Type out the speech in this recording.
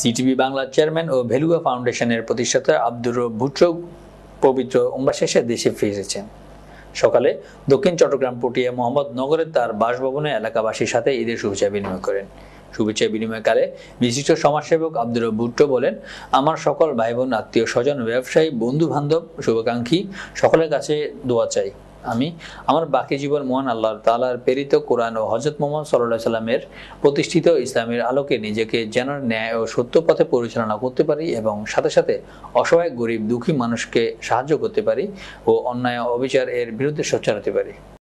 CTV বাংলার chairman ও ভেলুয়া ফাউন্ডেশনের প্রতিষ্ঠাতা আব্দুর ভুচক পবিত্র উমরা শেষে দেশে ফিরেছেন সকালে দক্ষিণ চট্টগ্রাম পটিয়া মোহাম্মদ নগরে তার বাসভবনে এলাকাবাসীর সাথে ঈদের শুভেচ্ছা বিনিময় করেন শুভেচ্ছা বিনিময়কালে বিশিষ্ট সমাজসেবক আব্দুর ভুট্টো বলেন আমার সকল ভাই বোন আত্মীয় স্বজন ব্যবসায়ী বন্ধু বান্ধব শুভাকাঙ্ক্ষী সকলের কাছে দোয়া চাই আমি আমার বাকি জীবন মহান আল্লাহ তালার প্রেরিত কোরআন ও হজরত মোহাম্মদ সাল্লাহ সাল্লামের প্রতিষ্ঠিত ইসলামের আলোকে নিজেকে যেন ন্যায় ও সত্য পথে পরিচালনা করতে পারি এবং সাথে সাথে অসহায় গরিব দুঃখী মানুষকে সাহায্য করতে পারি ও অন্যায় অবিচার এর বিরুদ্ধে সচ্চার হতে পারি